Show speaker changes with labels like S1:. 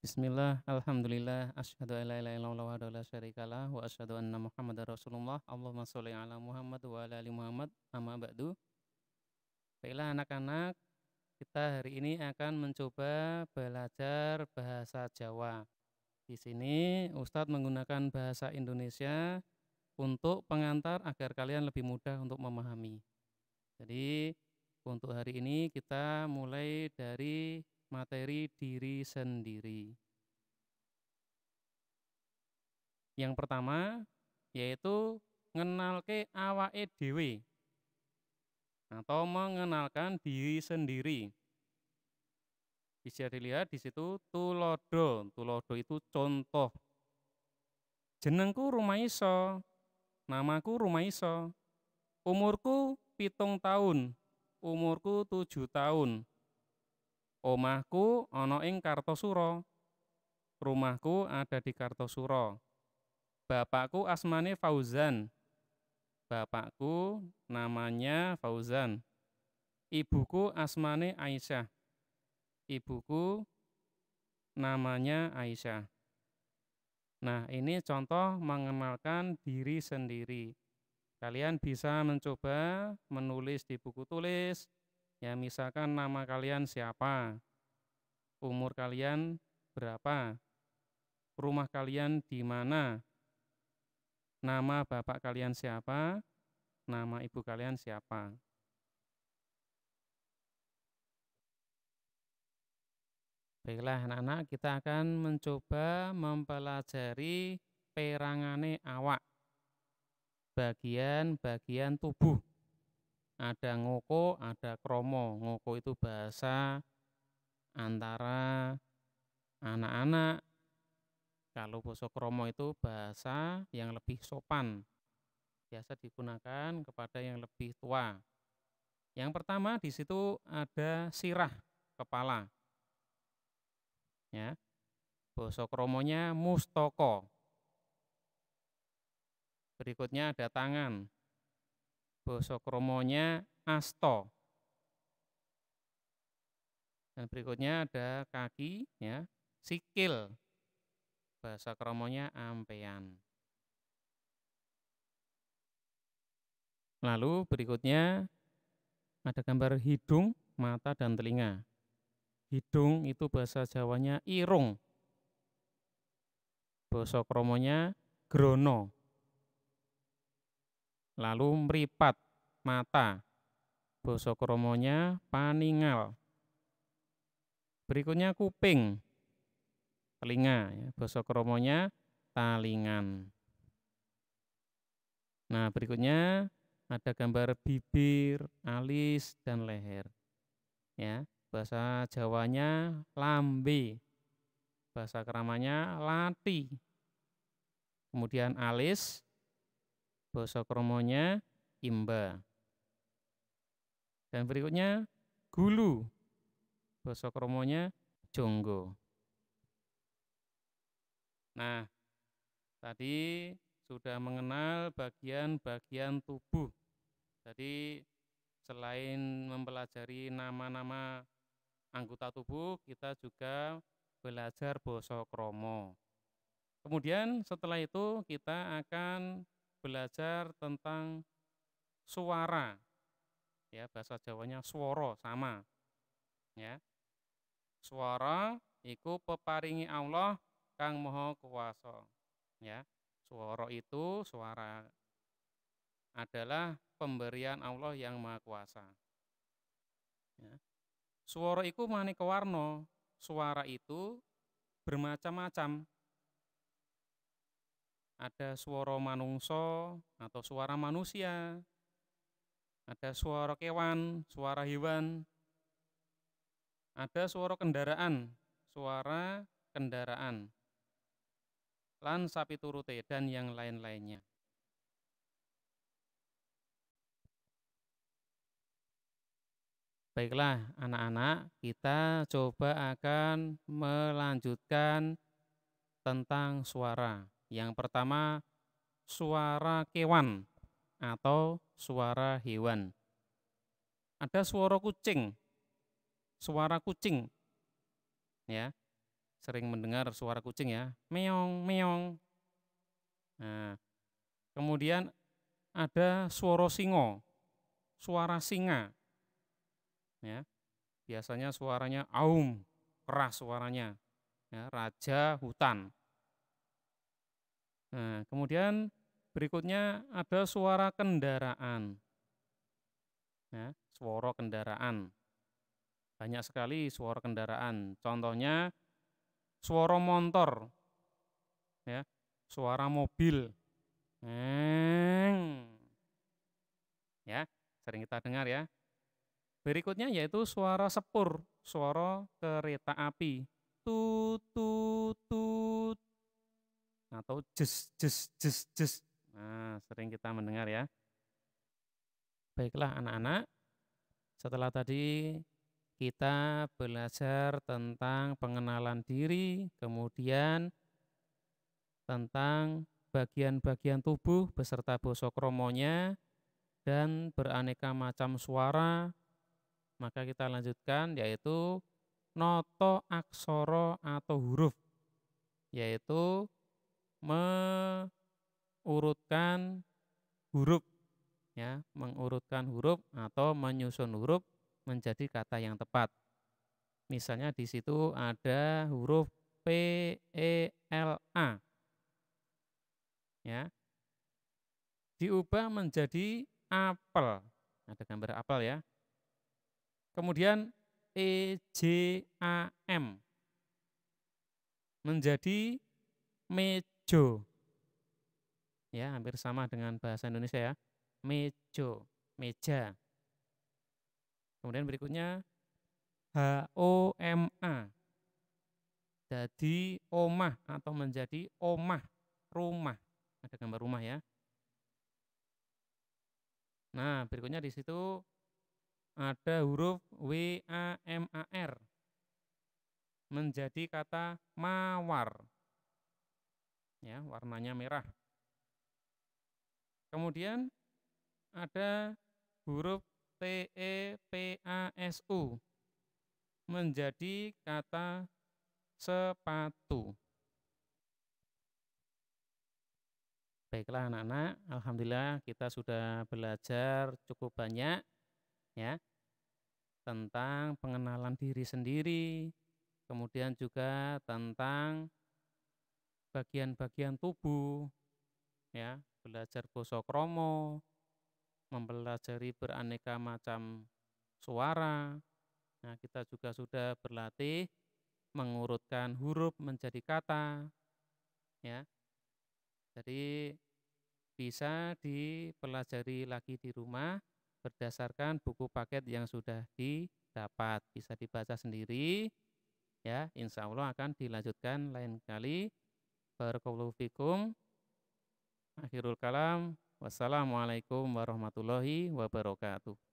S1: Bismillah, Alhamdulillah, Ashadu ala ila ila wa la syarikalah Wa ashadu anna Muhammad Rasulullah Allahumma salli ala Muhammad wa ala ali Muhammad Amma ba'du Baiklah anak-anak Kita hari ini akan mencoba belajar bahasa Jawa Di sini Ustadz menggunakan bahasa Indonesia Untuk pengantar agar kalian lebih mudah untuk memahami Jadi untuk hari ini kita mulai dari materi diri sendiri. Yang pertama yaitu ngenalke awake dhewe atau mengenalkan diri sendiri. Bisa dilihat di situ tulodo. Tulodo itu contoh. Jenengku Rumaiso, namaku Rumaiso, umurku pitung tahun, umurku tujuh tahun, Omahku ana ing Kartosuro. Rumahku ada di Kartosuro. Bapakku asmane Fauzan. Bapakku namanya Fauzan. Ibuku asmane Aisyah. Ibuku namanya Aisyah. Nah, ini contoh mengenalkan diri sendiri. Kalian bisa mencoba menulis di buku tulis, Ya, misalkan nama kalian siapa, umur kalian berapa, rumah kalian di mana, nama bapak kalian siapa, nama ibu kalian siapa. Baiklah anak-anak, kita akan mencoba mempelajari perangane awak, bagian-bagian tubuh ada ngoko, ada kromo. Ngoko itu bahasa antara anak-anak. Kalau boso kromo itu bahasa yang lebih sopan. Biasa digunakan kepada yang lebih tua. Yang pertama di situ ada sirah kepala. Ya. Boso kromonya mustoko. Berikutnya ada tangan basa kromonya asto. Dan berikutnya ada kaki ya, sikil. Bahasa kromonya ampean. Lalu berikutnya ada gambar hidung, mata, dan telinga. Hidung itu bahasa Jawanya irung. Bahasa kromonya grono. Lalu meripat mata. bosokromonya kromonya paningal. Berikutnya kuping. Telinga, ya. basa talingan. Nah, berikutnya ada gambar bibir, alis, dan leher. Ya, bahasa Jawanya lambe. Bahasa keramanya lati. Kemudian alis, bosok kromonya imba. Dan berikutnya gulu. bosok kromonya jonggo. Nah, tadi sudah mengenal bagian-bagian tubuh. Jadi selain mempelajari nama-nama anggota tubuh, kita juga belajar bosok kromo. Kemudian setelah itu kita akan belajar tentang suara. Ya, bahasa Jawanya suworo sama. Ya. Suara iku peparingi Allah kang moho Kuwasa. Ya. suworo itu suara adalah pemberian Allah yang Maha Kuasa. Ya. suworo iku maneka Suara itu bermacam-macam ada suara manungso atau suara manusia, ada suara kewan, suara hewan, ada suara kendaraan, suara kendaraan, lan sapi turute, dan yang lain-lainnya. Baiklah anak-anak, kita coba akan melanjutkan tentang suara. Yang pertama, suara kewan atau suara hewan. Ada suara kucing, suara kucing, ya sering mendengar suara kucing ya, meong meong. Nah, kemudian ada suara singo, suara singa, ya biasanya suaranya aum keras suaranya, ya, raja hutan. Nah, kemudian berikutnya ada suara kendaraan. Ya, suara kendaraan. Banyak sekali suara kendaraan. Contohnya suara motor. Ya, suara mobil. Neng. Ya, sering kita dengar ya. Berikutnya yaitu suara sepur, suara kereta api. tu tu tu atau jus jus jus jus. Nah, sering kita mendengar ya. Baiklah anak-anak, setelah tadi kita belajar tentang pengenalan diri, kemudian tentang bagian-bagian tubuh beserta bosok kromonya dan beraneka macam suara. Maka kita lanjutkan yaitu noto aksoro atau huruf yaitu mengurutkan huruf ya, mengurutkan huruf atau menyusun huruf menjadi kata yang tepat. Misalnya di situ ada huruf P E L A. Ya. Diubah menjadi apel. Ada gambar apel ya. Kemudian E J A M menjadi meja mejo. Ya, hampir sama dengan bahasa Indonesia ya. Mejo, meja. Kemudian berikutnya H O M A. Jadi omah atau menjadi omah, rumah. Ada gambar rumah ya. Nah, berikutnya di situ ada huruf W A M A R menjadi kata mawar ya warnanya merah. Kemudian ada huruf T E P A S U menjadi kata sepatu. Baiklah anak-anak, alhamdulillah kita sudah belajar cukup banyak ya tentang pengenalan diri sendiri, kemudian juga tentang bagian-bagian tubuh, ya, belajar gosok kromo, mempelajari beraneka macam suara. Nah, kita juga sudah berlatih mengurutkan huruf menjadi kata, ya. Jadi bisa dipelajari lagi di rumah berdasarkan buku paket yang sudah didapat. Bisa dibaca sendiri, ya. Insya Allah akan dilanjutkan lain kali. Barakallahu fikum. Akhirul kalam. Wassalamualaikum warahmatullahi wabarakatuh.